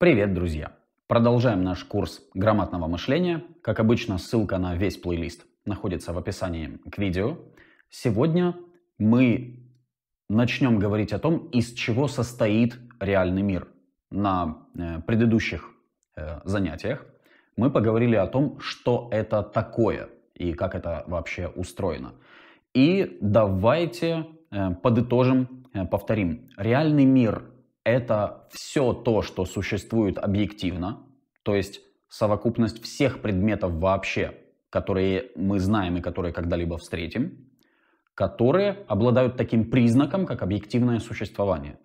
Привет, друзья! Продолжаем наш курс грамотного мышления. Как обычно, ссылка на весь плейлист находится в описании к видео. Сегодня мы начнем говорить о том, из чего состоит реальный мир. На э, предыдущих э, занятиях мы поговорили о том, что это такое и как это вообще устроено. И давайте э, подытожим, повторим. Реальный мир это все то, что существует объективно, то есть совокупность всех предметов вообще, которые мы знаем и которые когда-либо встретим, которые обладают таким признаком, как объективное существование.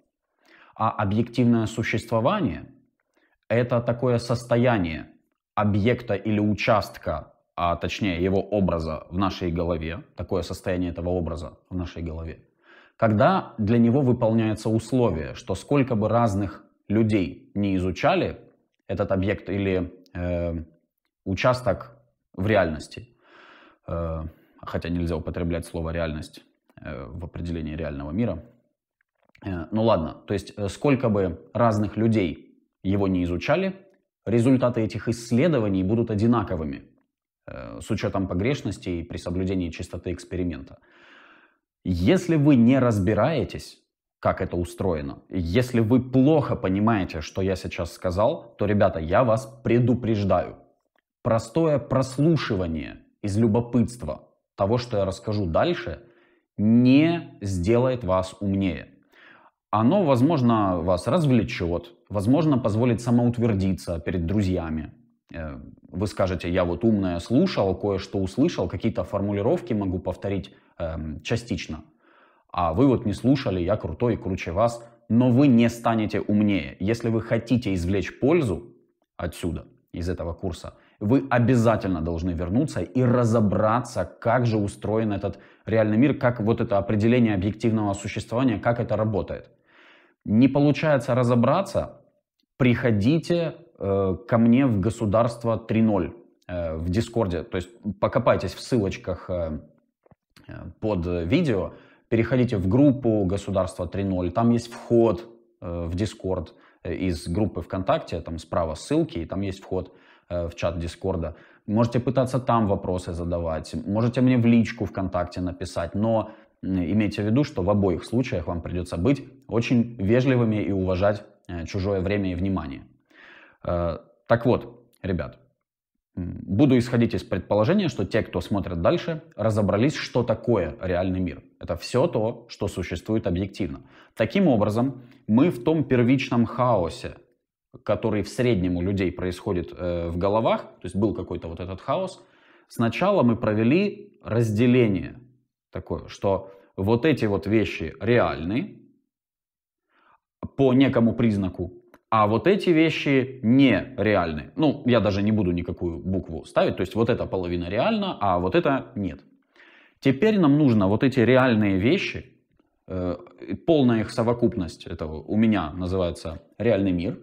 А объективное существование – это такое состояние объекта или участка, а точнее его образа в нашей голове, такое состояние этого образа в нашей голове – когда для него выполняется условие, что сколько бы разных людей не изучали этот объект или э, участок в реальности, э, хотя нельзя употреблять слово реальность э, в определении реального мира. Э, ну ладно, то есть э, сколько бы разных людей его не изучали, результаты этих исследований будут одинаковыми э, с учетом погрешностей при соблюдении чистоты эксперимента. Если вы не разбираетесь, как это устроено, если вы плохо понимаете, что я сейчас сказал, то, ребята, я вас предупреждаю. Простое прослушивание из любопытства того, что я расскажу дальше, не сделает вас умнее. Оно, возможно, вас развлечет, возможно, позволит самоутвердиться перед друзьями, Э, вы скажете, я вот умная слушал, кое-что услышал, какие-то формулировки могу повторить э, частично. А вы вот не слушали, я крутой круче вас, но вы не станете умнее. Если вы хотите извлечь пользу отсюда, из этого курса, вы обязательно должны вернуться и разобраться, как же устроен этот реальный мир, как вот это определение объективного существования, как это работает. Не получается разобраться, приходите Э, ко мне в государство 3.0 э, в Дискорде. То есть покопайтесь в ссылочках э, э под видео, переходите в группу государство 3.0, там есть вход э, в Дискорд э, из группы ВКонтакте, там справа ссылки, и там есть вход э, в чат Дискорда. Можете пытаться там вопросы задавать, можете мне в личку ВКонтакте написать, но имейте в виду, что в обоих случаях вам придется быть очень вежливыми и уважать чужое время и внимание. Э, так вот, ребят, буду исходить из предположения, что те, кто смотрят дальше, разобрались, что такое реальный мир. Это все то, что существует объективно. Таким образом, мы в том первичном хаосе, который в среднем у людей происходит э, в головах, то есть был какой-то вот этот хаос, сначала мы провели разделение такое, что вот эти вот вещи реальны по некому признаку, а вот эти вещи нереальны. Ну, я даже не буду никакую букву ставить. То есть вот эта половина реальна, а вот это нет. Теперь нам нужно вот эти реальные вещи, э, полная их совокупность, это у меня называется реальный мир.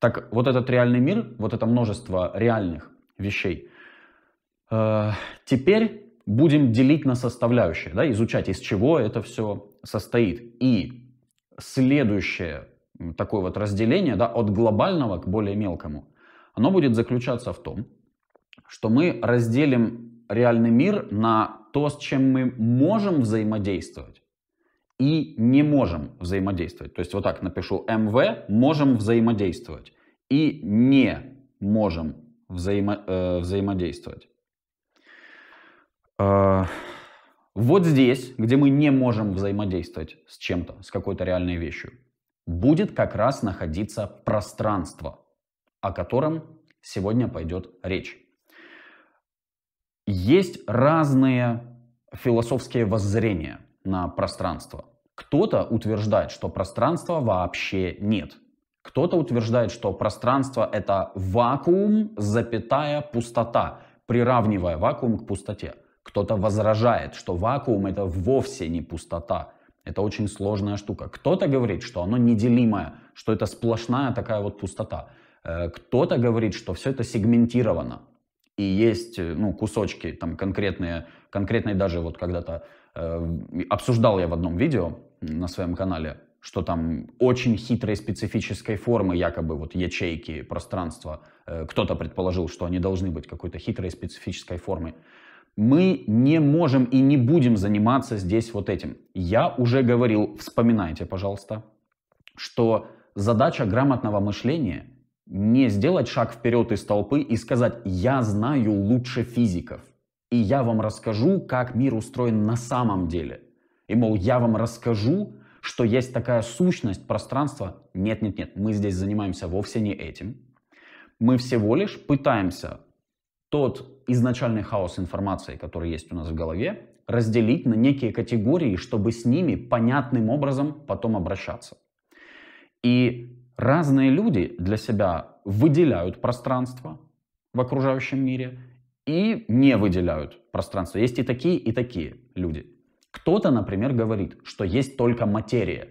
Так вот этот реальный мир, вот это множество реальных вещей, э, теперь будем делить на составляющие, да, изучать, из чего это все состоит. И следующее такое вот разделение да, от глобального к более мелкому, оно будет заключаться в том, что мы разделим реальный мир на то, с чем мы можем взаимодействовать и не можем взаимодействовать. То есть вот так напишу МВ, можем взаимодействовать и не можем взаимо, э, взаимодействовать. Э, вот здесь, где мы не можем взаимодействовать с чем-то, с какой-то реальной вещью, будет как раз находиться пространство, о котором сегодня пойдет речь. Есть разные философские воззрения на пространство. Кто-то утверждает, что пространства вообще нет. Кто-то утверждает, что пространство это вакуум, запятая пустота, приравнивая вакуум к пустоте. Кто-то возражает, что вакуум это вовсе не пустота, это очень сложная штука. Кто-то говорит, что оно неделимое, что это сплошная такая вот пустота. Э, кто-то говорит, что все это сегментировано. И есть э, ну, кусочки там конкретные, конкретные даже вот когда-то э, обсуждал я в одном видео на своем канале, что там очень хитрой специфической формы якобы вот ячейки пространства. Э, кто-то предположил, что они должны быть какой-то хитрой специфической формы мы не можем и не будем заниматься здесь вот этим. Я уже говорил, вспоминайте, пожалуйста, что задача грамотного мышления не сделать шаг вперед из толпы и сказать «я знаю лучше физиков, и я вам расскажу, как мир устроен на самом деле». И, мол, я вам расскажу, что есть такая сущность, пространства. Нет-нет-нет, мы здесь занимаемся вовсе не этим. Мы всего лишь пытаемся тот изначальный хаос информации, который есть у нас в голове, разделить на некие категории, чтобы с ними понятным образом потом обращаться. И разные люди для себя выделяют пространство в окружающем мире и не выделяют пространство. Есть и такие, и такие люди. Кто-то, например, говорит, что есть только материя.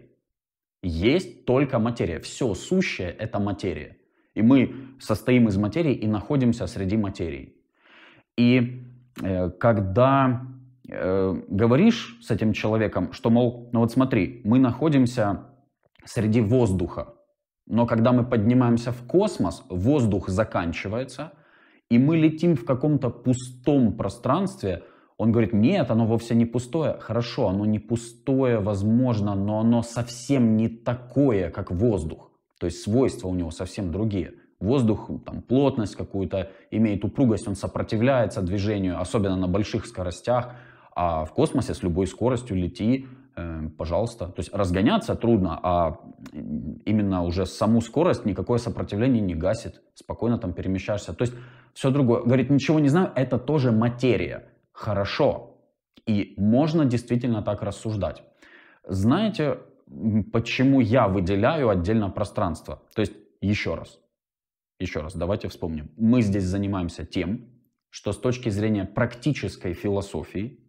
Есть только материя. Все сущее — это материя. И мы состоим из материи и находимся среди материи. И э, когда э, говоришь с этим человеком, что, мол, ну вот смотри, мы находимся среди воздуха, но когда мы поднимаемся в космос, воздух заканчивается, и мы летим в каком-то пустом пространстве, он говорит, нет, оно вовсе не пустое. Хорошо, оно не пустое, возможно, но оно совсем не такое, как воздух. То есть свойства у него совсем другие. Воздух, там, плотность какую-то имеет упругость, он сопротивляется движению, особенно на больших скоростях. А в космосе с любой скоростью лети, э, пожалуйста. То есть разгоняться трудно, а именно уже саму скорость никакое сопротивление не гасит. Спокойно там перемещаешься. То есть все другое. Говорит, ничего не знаю, это тоже материя. Хорошо. И можно действительно так рассуждать. Знаете, почему я выделяю отдельно пространство. То есть, еще раз, еще раз, давайте вспомним. Мы здесь занимаемся тем, что с точки зрения практической философии,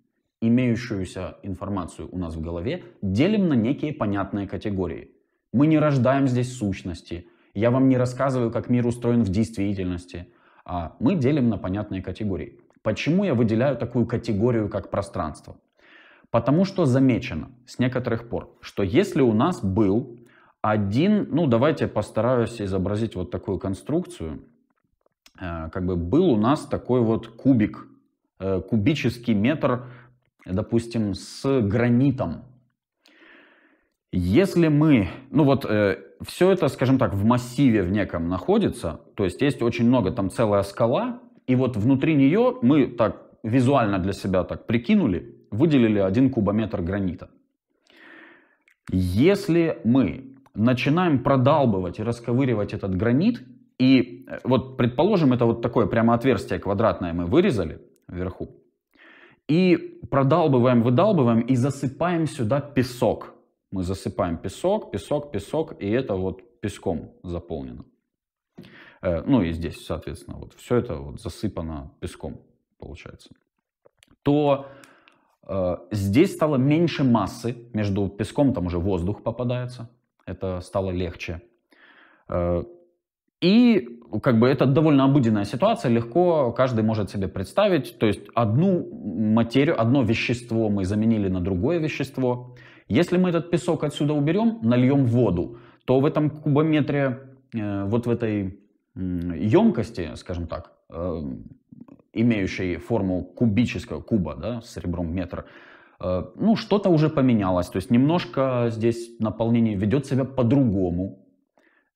имеющуюся информацию у нас в голове, делим на некие понятные категории. Мы не рождаем здесь сущности. Я вам не рассказываю, как мир устроен в действительности. А мы делим на понятные категории. Почему я выделяю такую категорию, как пространство? Потому что замечено с некоторых пор, что если у нас был один, ну давайте постараюсь изобразить вот такую конструкцию, э, как бы был у нас такой вот кубик, э, кубический метр, допустим, с гранитом. Если мы, ну вот э, все это, скажем так, в массиве в неком находится, то есть есть очень много, там целая скала, и вот внутри нее мы так визуально для себя так прикинули, выделили один кубометр гранита. Если мы начинаем продалбывать и расковыривать этот гранит, и э, вот предположим, это вот такое прямо отверстие квадратное мы вырезали вверху, и продалбываем, выдалбываем и засыпаем сюда песок. Мы засыпаем песок, песок, песок, и это вот песком заполнено. Э, ну и здесь, соответственно, вот все это вот засыпано песком, получается. То Э, здесь стало меньше массы, между песком там уже воздух попадается, это стало легче. Э, и как бы это довольно обыденная ситуация, легко каждый может себе представить. То есть одну материю, одно вещество мы заменили на другое вещество. Если мы этот песок отсюда уберем, нальем воду, то в этом кубометре, э, вот в этой емкости, скажем так, имеющий форму кубического куба, да, с ребром метр, э, ну, что-то уже поменялось, то есть немножко здесь наполнение ведет себя по-другому.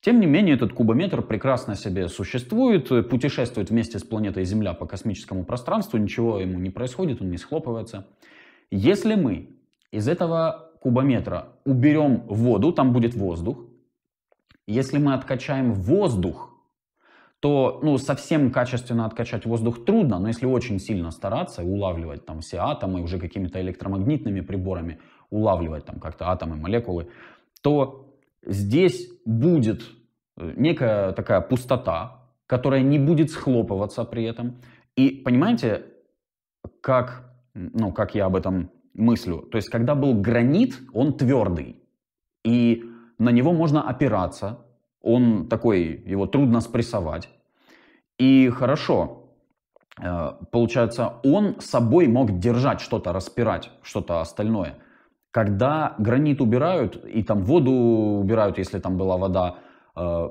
Тем не менее, этот кубометр прекрасно себе существует, путешествует вместе с планетой Земля по космическому пространству, ничего ему не происходит, он не схлопывается. Если мы из этого кубометра уберем воду, там будет воздух, если мы откачаем воздух то ну, совсем качественно откачать воздух трудно, но если очень сильно стараться улавливать там все атомы уже какими-то электромагнитными приборами, улавливать там как-то атомы, молекулы, то здесь будет э, некая такая пустота, которая не будет схлопываться при этом. И понимаете, как, ну, как я об этом мыслю? То есть, когда был гранит, он твердый, и на него можно опираться, он такой, его трудно спрессовать. И хорошо, э, получается, он собой мог держать что-то, распирать что-то остальное. Когда гранит убирают, и там воду убирают, если там была вода, э,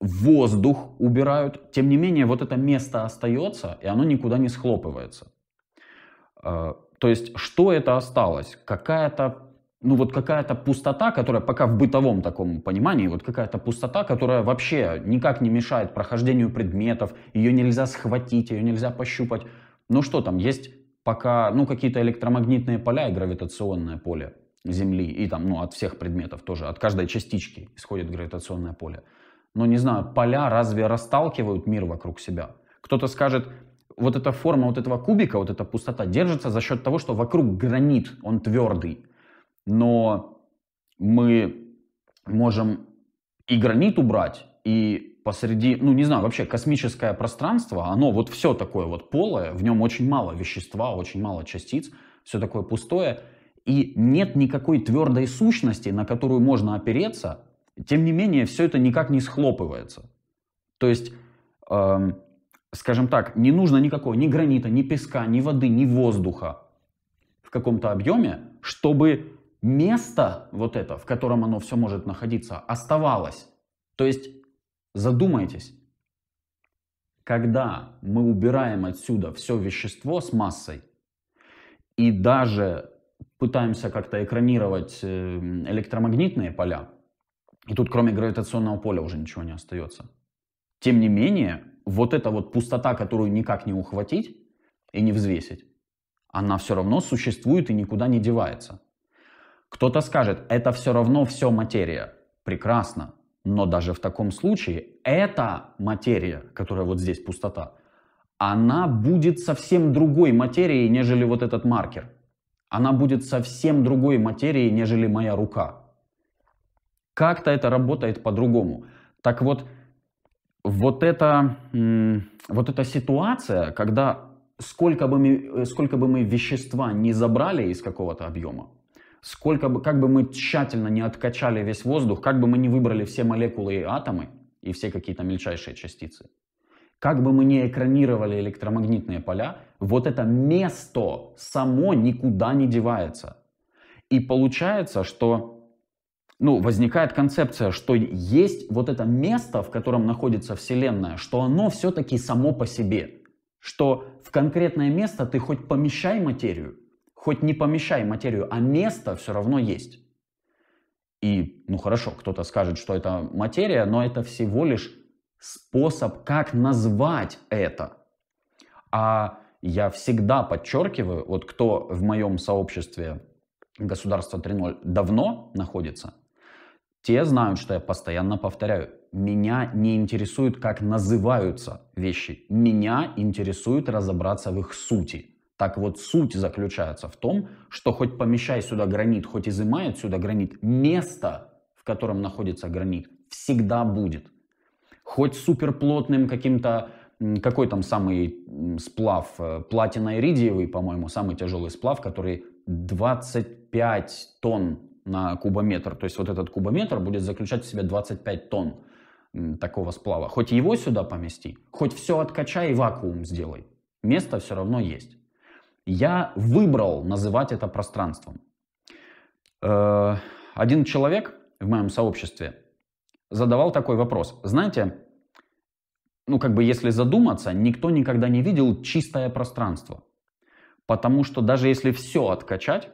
воздух убирают, тем не менее вот это место остается, и оно никуда не схлопывается. Э, то есть что это осталось? Какая-то ну вот какая-то пустота, которая пока в бытовом таком понимании, вот какая-то пустота, которая вообще никак не мешает прохождению предметов, ее нельзя схватить, ее нельзя пощупать. Ну что там, есть пока, ну какие-то электромагнитные поля и гравитационное поле Земли, и там, ну от всех предметов тоже, от каждой частички исходит гравитационное поле. Но не знаю, поля разве расталкивают мир вокруг себя? Кто-то скажет, вот эта форма вот этого кубика, вот эта пустота держится за счет того, что вокруг гранит, он твердый но мы можем и гранит убрать, и посреди, ну не знаю, вообще космическое пространство, оно вот все такое вот полое, в нем очень мало вещества, очень мало частиц, все такое пустое, и нет никакой твердой сущности, на которую можно опереться, тем не менее все это никак не схлопывается. То есть, э, скажем так, не нужно никакого ни гранита, ни песка, ни воды, ни воздуха в каком-то объеме, чтобы место вот это, в котором оно все может находиться, оставалось. То есть задумайтесь, когда мы убираем отсюда все вещество с массой и даже пытаемся как-то экранировать э, электромагнитные поля, и тут кроме гравитационного поля уже ничего не остается. Тем не менее, вот эта вот пустота, которую никак не ухватить и не взвесить, она все равно существует и никуда не девается. Кто-то скажет, это все равно все материя. Прекрасно. Но даже в таком случае эта материя, которая вот здесь пустота, она будет совсем другой материей, нежели вот этот маркер. Она будет совсем другой материей, нежели моя рука. Как-то это работает по-другому. Так вот, вот эта, вот эта ситуация, когда сколько бы, мы, сколько бы мы вещества не забрали из какого-то объема, сколько бы, как бы мы тщательно не откачали весь воздух, как бы мы не выбрали все молекулы и атомы, и все какие-то мельчайшие частицы, как бы мы не экранировали электромагнитные поля, вот это место само никуда не девается. И получается, что ну, возникает концепция, что есть вот это место, в котором находится Вселенная, что оно все-таки само по себе. Что в конкретное место ты хоть помещай материю, Хоть не помещай материю, а место все равно есть. И, ну хорошо, кто-то скажет, что это материя, но это всего лишь способ, как назвать это. А я всегда подчеркиваю, вот кто в моем сообществе государства 3.0 давно находится, те знают, что я постоянно повторяю. Меня не интересует, как называются вещи. Меня интересует разобраться в их сути. Так вот, суть заключается в том, что хоть помещай сюда гранит, хоть изымай отсюда гранит, место, в котором находится гранит, всегда будет. Хоть суперплотным каким-то, какой там самый сплав, э, платино-иридиевый, по-моему, самый тяжелый сплав, который 25 тонн на кубометр. То есть вот этот кубометр будет заключать в себе 25 тонн такого сплава. Хоть его сюда помести, хоть все откачай и вакуум сделай. Место все равно есть. Я выбрал называть это пространством. Э, один человек в моем сообществе задавал такой вопрос. Знаете, ну как бы если задуматься, никто никогда не видел чистое пространство. Потому что даже если все откачать,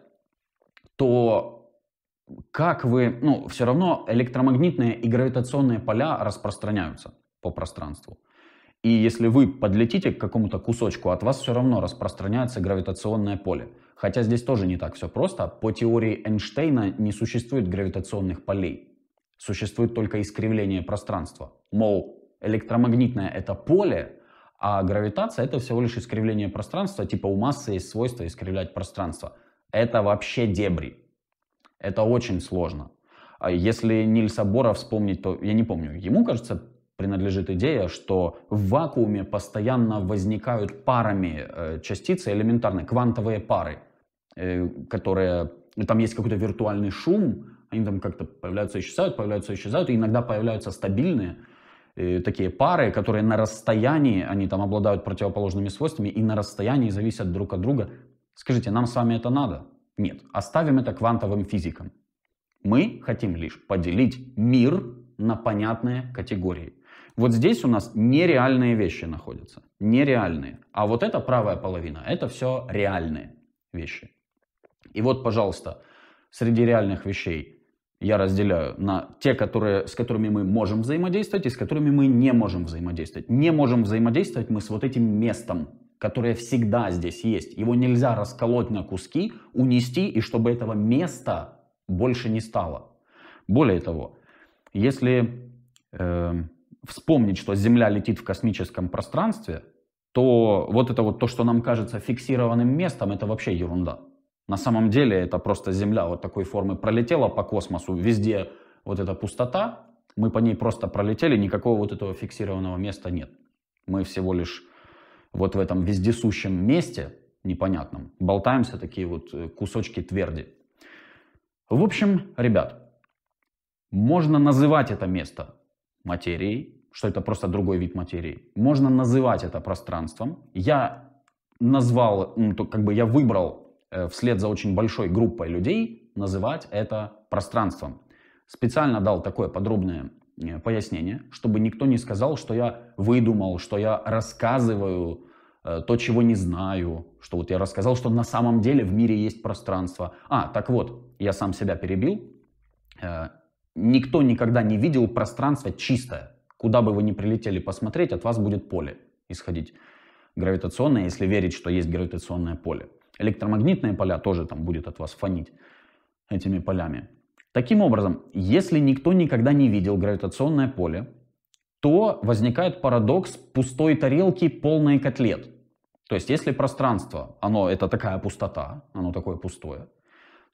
то как вы, ну все равно электромагнитные и гравитационные поля распространяются по пространству. И если вы подлетите к какому-то кусочку, от вас все равно распространяется гравитационное поле. Хотя здесь тоже не так все просто. По теории Эйнштейна не существует гравитационных полей. Существует только искривление пространства. Мол, электромагнитное это поле, а гравитация это всего лишь искривление пространства, типа у массы есть свойство искривлять пространство. Это вообще дебри. Это очень сложно. А если Нильса Бора вспомнить, то я не помню, ему кажется принадлежит идея, что в вакууме постоянно возникают парами э, частицы элементарные, квантовые пары, э, которые... Ну, там есть какой-то виртуальный шум, они там как-то появляются, исчезают, появляются, исчезают, и иногда появляются стабильные э, такие пары, которые на расстоянии, они там обладают противоположными свойствами, и на расстоянии зависят друг от друга. Скажите, нам с вами это надо? Нет, оставим это квантовым физикам. Мы хотим лишь поделить мир на понятные категории – вот здесь у нас нереальные вещи находятся. Нереальные. А вот эта правая половина, это все реальные вещи. И вот, пожалуйста, среди реальных вещей я разделяю на те, которые, с которыми мы можем взаимодействовать и с которыми мы не можем взаимодействовать. Не можем взаимодействовать мы с вот этим местом, которое всегда здесь есть. Его нельзя расколоть на куски, унести, и чтобы этого места больше не стало. Более того, если э, вспомнить, что Земля летит в космическом пространстве, то вот это вот то, что нам кажется фиксированным местом, это вообще ерунда. На самом деле это просто Земля вот такой формы пролетела по космосу, везде вот эта пустота, мы по ней просто пролетели, никакого вот этого фиксированного места нет. Мы всего лишь вот в этом вездесущем месте непонятном болтаемся, такие вот э, кусочки тверди. В общем, ребят, можно называть это место материей, что это просто другой вид материи. Можно называть это пространством. Я назвал, как бы я выбрал э, вслед за очень большой группой людей называть это пространством. Специально дал такое подробное э, пояснение, чтобы никто не сказал, что я выдумал, что я рассказываю э, то, чего не знаю, что вот я рассказал, что на самом деле в мире есть пространство. А, так вот, я сам себя перебил. Э, никто никогда не видел пространство чистое. Куда бы вы ни прилетели посмотреть, от вас будет поле исходить. Гравитационное, если верить, что есть гравитационное поле. Электромагнитные поля тоже там будет от вас фонить этими полями. Таким образом, если никто никогда не видел гравитационное поле, то возникает парадокс пустой тарелки полной котлет. То есть, если пространство, оно это такая пустота, оно такое пустое,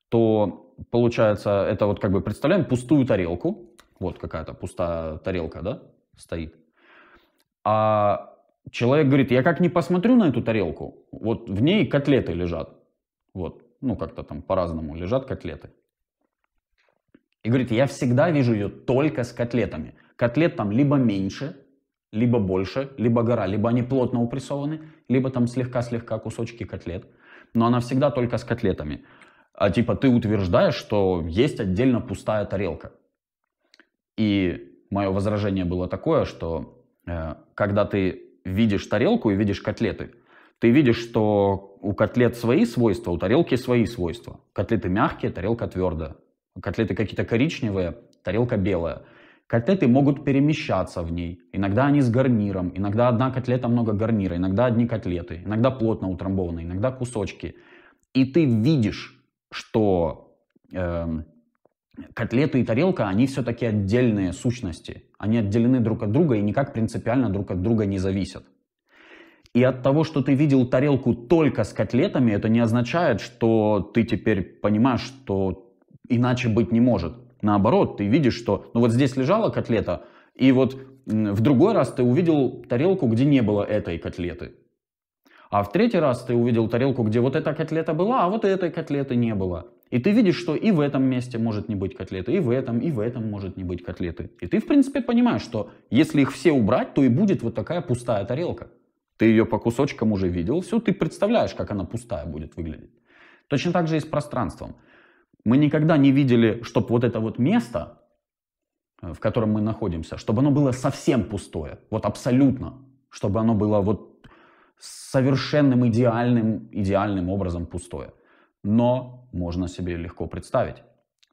то получается, это вот как бы представляем пустую тарелку, вот какая-то пустая тарелка, да, стоит. А человек говорит, я как не посмотрю на эту тарелку, вот в ней котлеты лежат. Вот, ну как-то там по-разному лежат котлеты. И говорит, я всегда вижу ее только с котлетами. Котлет там либо меньше, либо больше, либо гора, либо они плотно упрессованы, либо там слегка-слегка кусочки котлет. Но она всегда только с котлетами. А типа ты утверждаешь, что есть отдельно пустая тарелка. И мое возражение было такое, что э, когда ты видишь тарелку и видишь котлеты, ты видишь, что у котлет свои свойства, у тарелки свои свойства. Котлеты мягкие, тарелка твердая. Котлеты какие-то коричневые, тарелка белая. Котлеты могут перемещаться в ней. Иногда они с гарниром, иногда одна котлета много гарнира, иногда одни котлеты, иногда плотно утрамбованы, иногда кусочки. И ты видишь, что э, котлеты и тарелка, они все-таки отдельные сущности. Они отделены друг от друга и никак принципиально друг от друга не зависят. И от того, что ты видел тарелку только с котлетами, это не означает, что ты теперь понимаешь, что иначе быть не может. Наоборот, ты видишь, что ну вот здесь лежала котлета, и вот в другой раз ты увидел тарелку, где не было этой котлеты. А в третий раз ты увидел тарелку, где вот эта котлета была, а вот этой котлеты не было. И ты видишь, что и в этом месте может не быть котлеты, и в этом, и в этом может не быть котлеты. И ты, в принципе, понимаешь, что если их все убрать, то и будет вот такая пустая тарелка. Ты ее по кусочкам уже видел, все, ты представляешь, как она пустая будет выглядеть. Точно так же и с пространством. Мы никогда не видели, чтобы вот это вот место, э, в котором мы находимся, чтобы оно было совсем пустое, вот абсолютно, чтобы оно было вот совершенным, идеальным, идеальным образом пустое. Но можно себе легко представить,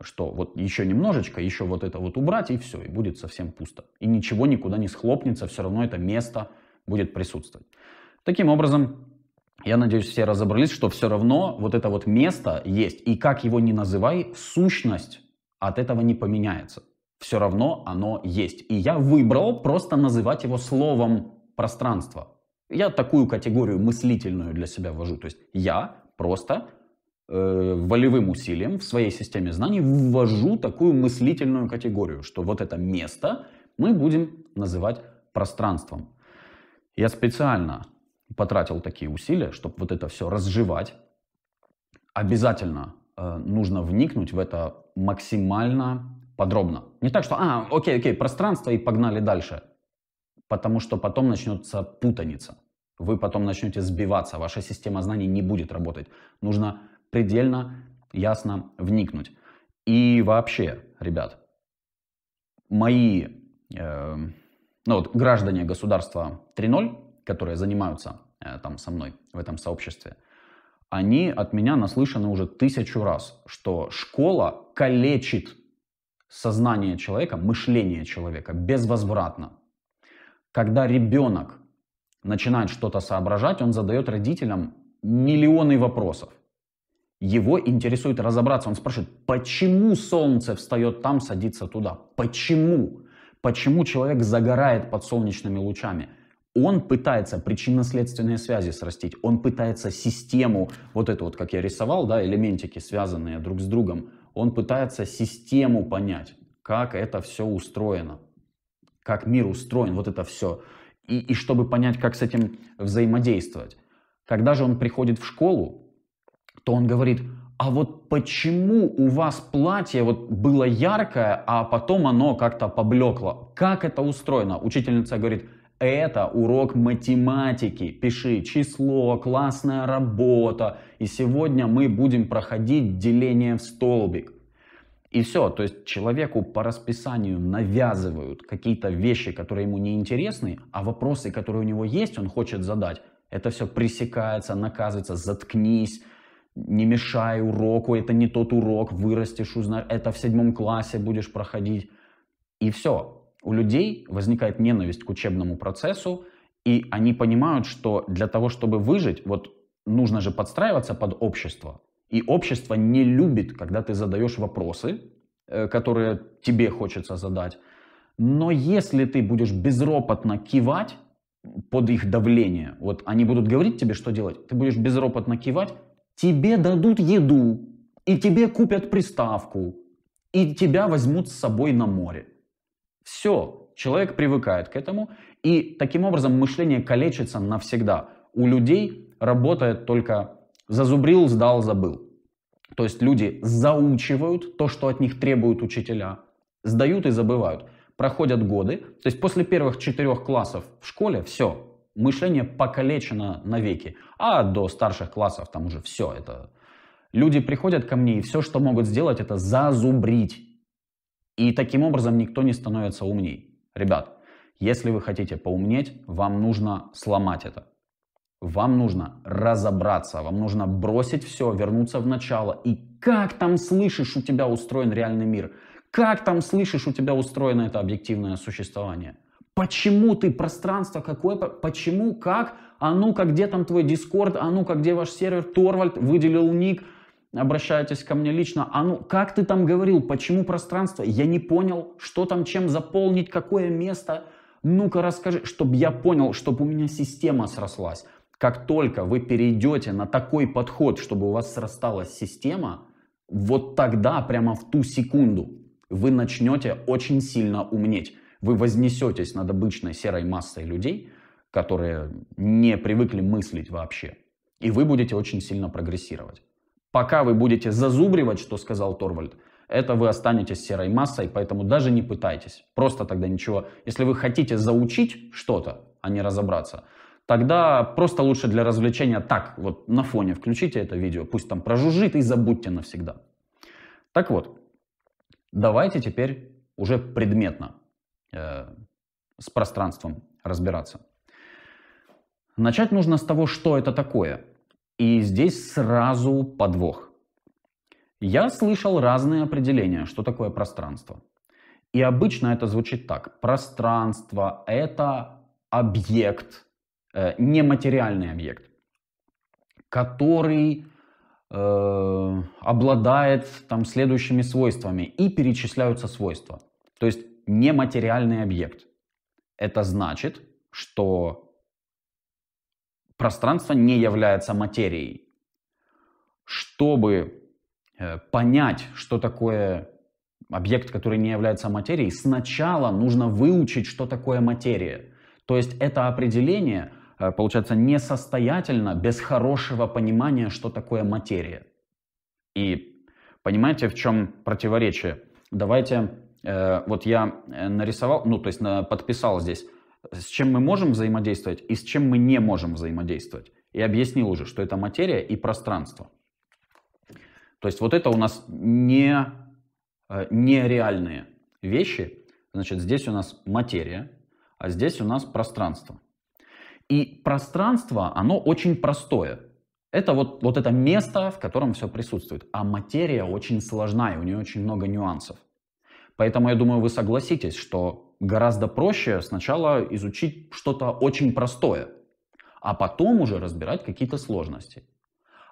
что вот еще немножечко, еще вот это вот убрать, и все, и будет совсем пусто. И ничего никуда не схлопнется, все равно это место будет присутствовать. Таким образом, я надеюсь, все разобрались, что все равно вот это вот место есть. И как его ни называй, сущность от этого не поменяется. Все равно оно есть. И я выбрал просто называть его словом пространство. Я такую категорию мыслительную для себя ввожу. То есть я просто Э, волевым усилием в своей системе знаний ввожу такую мыслительную категорию, что вот это место мы будем называть пространством. Я специально потратил такие усилия, чтобы вот это все разжевать. Обязательно э, нужно вникнуть в это максимально подробно. Не так, что, а, окей, окей, пространство и погнали дальше. Потому что потом начнется путаница. Вы потом начнете сбиваться, ваша система знаний не будет работать. Нужно предельно ясно вникнуть. И вообще, ребят, мои э, ну вот, граждане государства 3.0, которые занимаются э, там со мной в этом сообществе, они от меня наслышаны уже тысячу раз, что школа калечит сознание человека, мышление человека безвозвратно. Когда ребенок начинает что-то соображать, он задает родителям миллионы вопросов. Его интересует разобраться. Он спрашивает, почему солнце встает там, садится туда? Почему? Почему человек загорает под солнечными лучами? Он пытается причинно-следственные связи срастить. Он пытается систему, вот это вот, как я рисовал, да, элементики, связанные друг с другом. Он пытается систему понять, как это все устроено, как мир устроен, вот это все. И, и чтобы понять, как с этим взаимодействовать. Когда же он приходит в школу, то он говорит, а вот почему у вас платье вот было яркое, а потом оно как-то поблекло? Как это устроено? Учительница говорит, это урок математики. Пиши число, классная работа. И сегодня мы будем проходить деление в столбик. И все, то есть человеку по расписанию навязывают какие-то вещи, которые ему не интересны, а вопросы, которые у него есть, он хочет задать. Это все пресекается, наказывается, заткнись, не мешай уроку, это не тот урок, вырастешь, узнаешь, это в седьмом классе будешь проходить. И все. У людей возникает ненависть к учебному процессу, и они понимают, что для того, чтобы выжить, вот нужно же подстраиваться под общество. И общество не любит, когда ты задаешь вопросы, э, которые тебе хочется задать. Но если ты будешь безропотно кивать под их давление, вот они будут говорить тебе, что делать, ты будешь безропотно кивать, тебе дадут еду, и тебе купят приставку, и тебя возьмут с собой на море. Все, человек привыкает к этому, и таким образом мышление калечится навсегда. У людей работает только зазубрил, сдал, забыл. То есть люди заучивают то, что от них требуют учителя, сдают и забывают. Проходят годы, то есть после первых четырех классов в школе все, мышление покалечено навеки. А до старших классов там уже все это. Люди приходят ко мне, и все, что могут сделать, это зазубрить. И таким образом никто не становится умней. Ребят, если вы хотите поумнеть, вам нужно сломать это. Вам нужно разобраться, вам нужно бросить все, вернуться в начало. И как там слышишь, у тебя устроен реальный мир? Как там слышишь, у тебя устроено это объективное существование? Почему ты, пространство какое, почему, как, а ну-ка, где там твой Дискорд, а ну-ка, где ваш сервер, Торвальд выделил ник, обращайтесь ко мне лично, а ну, как ты там говорил, почему пространство, я не понял, что там, чем заполнить, какое место, ну-ка расскажи, чтобы я понял, чтобы у меня система срослась. Как только вы перейдете на такой подход, чтобы у вас срасталась система, вот тогда, прямо в ту секунду, вы начнете очень сильно умнеть. Вы вознесетесь над обычной серой массой людей, которые не привыкли мыслить вообще. И вы будете очень сильно прогрессировать. Пока вы будете зазубривать, что сказал Торвальд, это вы останетесь серой массой, поэтому даже не пытайтесь. Просто тогда ничего. Если вы хотите заучить что-то, а не разобраться, тогда просто лучше для развлечения так, вот на фоне включите это видео, пусть там прожужжит и забудьте навсегда. Так вот, давайте теперь уже предметно Э, с пространством разбираться. Начать нужно с того, что это такое. И здесь сразу подвох. Я слышал разные определения, что такое пространство. И обычно это звучит так. Пространство — это объект, э, нематериальный объект, который э, обладает там следующими свойствами. И перечисляются свойства. То есть нематериальный объект. Это значит, что пространство не является материей. Чтобы э, понять, что такое объект, который не является материей, сначала нужно выучить, что такое материя. То есть это определение, э, получается, несостоятельно без хорошего понимания, что такое материя. И понимаете, в чем противоречие? Давайте Э, вот я э, нарисовал, ну, то есть подписал здесь, с чем мы можем взаимодействовать и с чем мы не можем взаимодействовать. И объяснил уже, что это материя и пространство. То есть вот это у нас не, э, нереальные вещи. Значит, здесь у нас материя, а здесь у нас пространство. И пространство, оно очень простое. Это вот, вот это место, в котором все присутствует. А материя очень сложная, у нее очень много нюансов. Поэтому я думаю, вы согласитесь, что гораздо проще сначала изучить что-то очень простое, а потом уже разбирать какие-то сложности.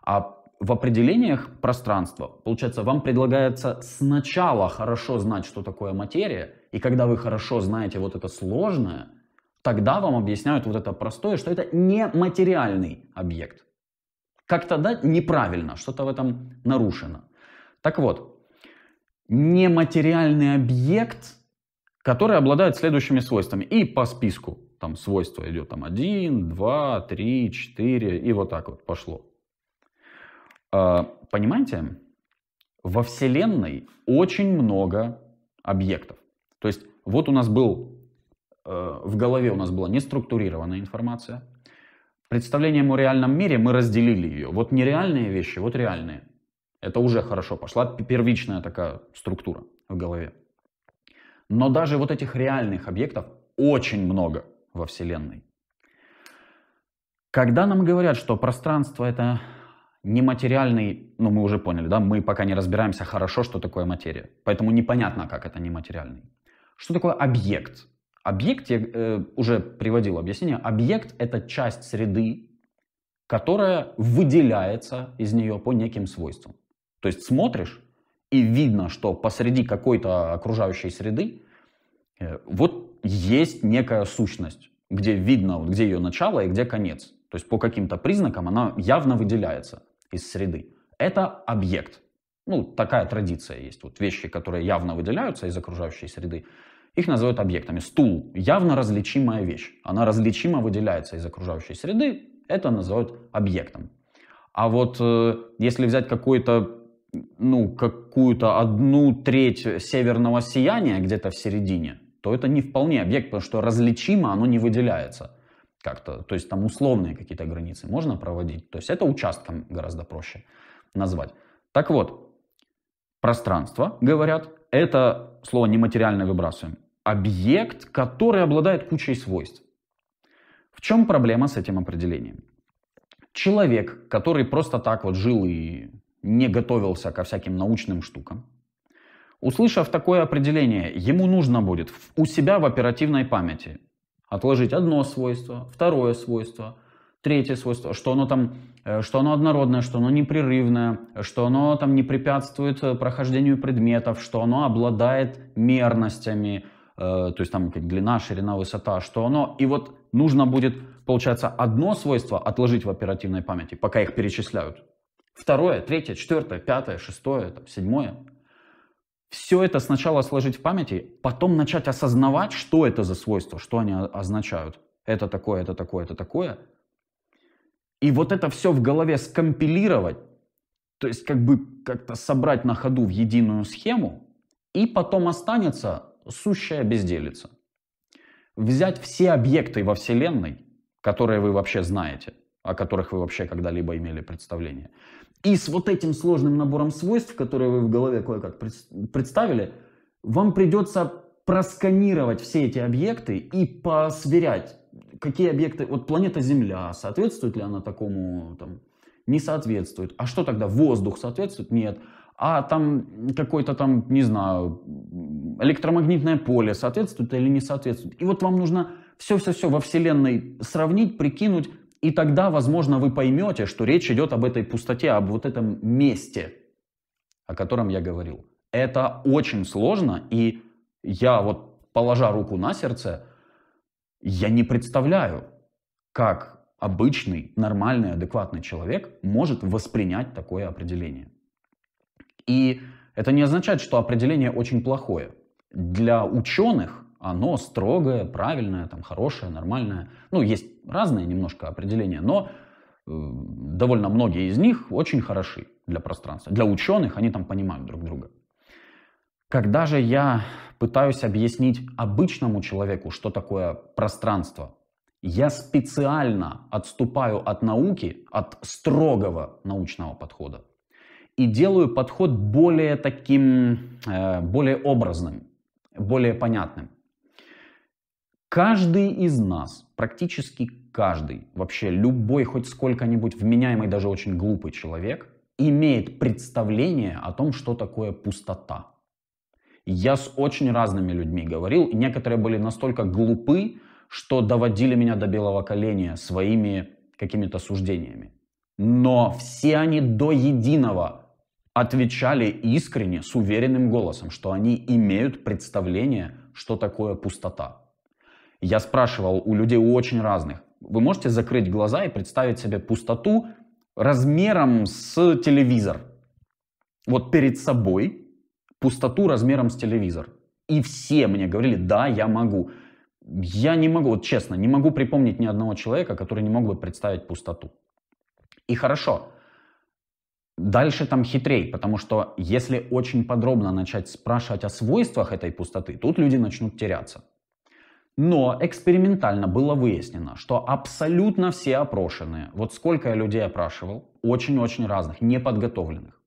А в определениях пространства, получается, вам предлагается сначала хорошо знать, что такое материя, и когда вы хорошо знаете вот это сложное, тогда вам объясняют вот это простое, что это не материальный объект. Как тогда неправильно, что-то в этом нарушено. Так вот, нематериальный объект, который обладает следующими свойствами. И по списку там свойства идет там один, два, три, четыре и вот так вот пошло. А, понимаете, во Вселенной очень много объектов. То есть вот у нас был, э, в голове у нас была неструктурированная информация. Представлением о реальном мире мы разделили ее. Вот нереальные вещи, вот реальные. Это уже хорошо. Пошла первичная такая структура в голове. Но даже вот этих реальных объектов очень много во Вселенной. Когда нам говорят, что пространство это нематериальный, ну мы уже поняли, да, мы пока не разбираемся хорошо, что такое материя. Поэтому непонятно, как это нематериальный. Что такое объект? Объект, я э, уже приводил объяснение, объект это часть среды, которая выделяется из нее по неким свойствам. То есть смотришь, и видно, что посреди какой-то окружающей среды э, вот есть некая сущность, где видно, где ее начало и где конец. То есть по каким-то признакам она явно выделяется из среды. Это объект. Ну, такая традиция есть. Вот вещи, которые явно выделяются из окружающей среды, их называют объектами. Стул – явно различимая вещь. Она различимо выделяется из окружающей среды. Это называют объектом. А вот э, если взять какой-то ну, какую-то одну треть северного сияния где-то в середине, то это не вполне объект, потому что различимо оно не выделяется как-то. То есть там условные какие-то границы можно проводить. То есть это участком гораздо проще назвать. Так вот, пространство, говорят, это слово нематериально выбрасываем. Объект, который обладает кучей свойств. В чем проблема с этим определением? Человек, который просто так вот жил и не готовился ко всяким научным штукам. Услышав такое определение, ему нужно будет у себя в оперативной памяти отложить одно свойство, второе свойство, третье свойство, что оно там, э, что оно однородное, что оно непрерывное, что оно там не препятствует э, прохождению предметов, что оно обладает мерностями, э, то есть там как длина, ширина, высота, что оно, и вот нужно будет, получается, одно свойство отложить в оперативной памяти, пока их перечисляют, Второе, третье, четвертое, пятое, шестое, там, седьмое. Все это сначала сложить в памяти, потом начать осознавать, что это за свойства, что они означают. Это такое, это такое, это такое. И вот это все в голове скомпилировать, то есть как бы как-то собрать на ходу в единую схему, и потом останется сущая безделица. Взять все объекты во Вселенной, которые вы вообще знаете, о которых вы вообще когда-либо имели представление, и с вот этим сложным набором свойств, которые вы в голове кое-как представили, вам придется просканировать все эти объекты и посверять, какие объекты, вот планета Земля, соответствует ли она такому, там, не соответствует. А что тогда? Воздух соответствует? Нет. А там какое-то там, не знаю, электромагнитное поле соответствует или не соответствует. И вот вам нужно все-все-все во Вселенной сравнить, прикинуть, и тогда, возможно, вы поймете, что речь идет об этой пустоте, об вот этом месте, о котором я говорил. Это очень сложно, и я вот, положа руку на сердце, я не представляю, как обычный, нормальный, адекватный человек может воспринять такое определение. И это не означает, что определение очень плохое. Для ученых оно строгое, правильное, там, хорошее, нормальное. Ну, есть разные немножко определения, но э, довольно многие из них очень хороши для пространства. Для ученых они там понимают друг друга. Когда же я пытаюсь объяснить обычному человеку, что такое пространство, я специально отступаю от науки, от строгого научного подхода и делаю подход более таким, э, более образным, более понятным. Каждый из нас, практически каждый, вообще любой хоть сколько-нибудь вменяемый, даже очень глупый человек, имеет представление о том, что такое пустота. Я с очень разными людьми говорил, и некоторые были настолько глупы, что доводили меня до белого коленя своими какими-то суждениями. Но все они до единого отвечали искренне, с уверенным голосом, что они имеют представление, что такое пустота. Я спрашивал у людей очень разных. Вы можете закрыть глаза и представить себе пустоту размером с телевизор? Вот перед собой пустоту размером с телевизор. И все мне говорили, да, я могу. Я не могу, вот честно, не могу припомнить ни одного человека, который не мог бы представить пустоту. И хорошо. Дальше там хитрей, потому что если очень подробно начать спрашивать о свойствах этой пустоты, тут люди начнут теряться. Но экспериментально было выяснено, что абсолютно все опрошенные, вот сколько я людей опрашивал, очень-очень разных, неподготовленных,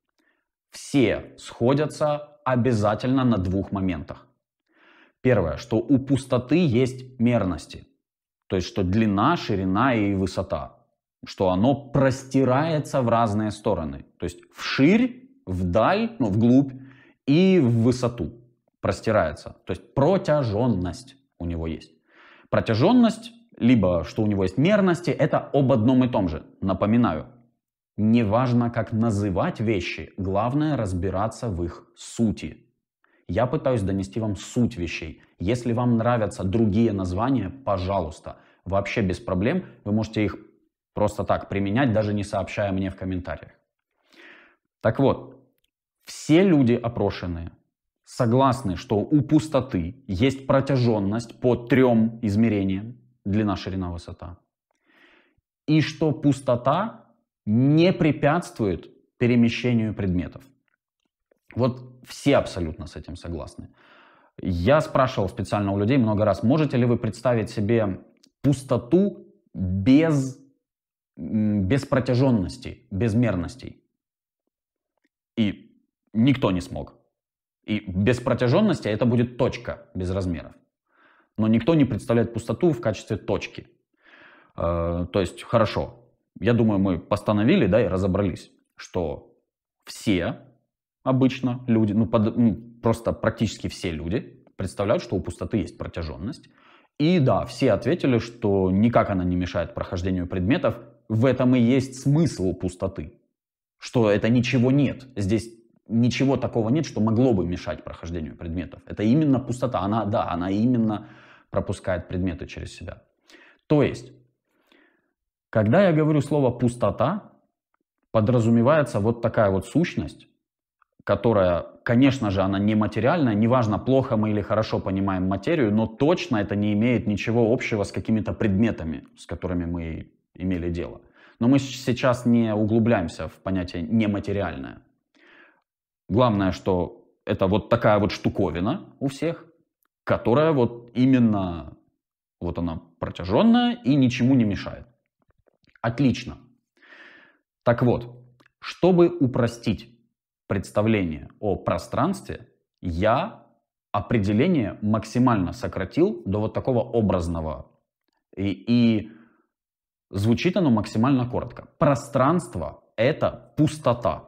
все сходятся обязательно на двух моментах. Первое, что у пустоты есть мерности, то есть что длина, ширина и высота, что оно простирается в разные стороны, то есть вширь, вдаль, ну, вглубь и в высоту простирается, то есть протяженность у него есть. Протяженность, либо что у него есть мерности, это об одном и том же. Напоминаю, неважно, как называть вещи, главное разбираться в их сути. Я пытаюсь донести вам суть вещей. Если вам нравятся другие названия, пожалуйста, вообще без проблем, вы можете их просто так применять, даже не сообщая мне в комментариях. Так вот, все люди опрошенные согласны, что у пустоты есть протяженность по трем измерениям длина, ширина, высота. И что пустота не препятствует перемещению предметов. Вот все абсолютно с этим согласны. Я спрашивал специально у людей много раз, можете ли вы представить себе пустоту без, без протяженности, без мерностей? И никто не смог. И без протяженности а это будет точка без размеров. Но никто не представляет пустоту в качестве точки. Э, то есть, хорошо, я думаю, мы постановили, да, и разобрались, что все обычно люди, ну, под, ну просто практически все люди представляют, что у пустоты есть протяженность. И да, все ответили, что никак она не мешает прохождению предметов. В этом и есть смысл пустоты, что это ничего нет. Здесь ничего такого нет, что могло бы мешать прохождению предметов. Это именно пустота. Она, да, она именно пропускает предметы через себя. То есть, когда я говорю слово пустота, подразумевается вот такая вот сущность, которая, конечно же, она не неважно, плохо мы или хорошо понимаем материю, но точно это не имеет ничего общего с какими-то предметами, с которыми мы имели дело. Но мы сейчас не углубляемся в понятие нематериальное. Главное, что это вот такая вот штуковина у всех, которая вот именно, вот она протяженная и ничему не мешает. Отлично. Так вот, чтобы упростить представление о пространстве, я определение максимально сократил до вот такого образного. И, и звучит оно максимально коротко. Пространство — это пустота.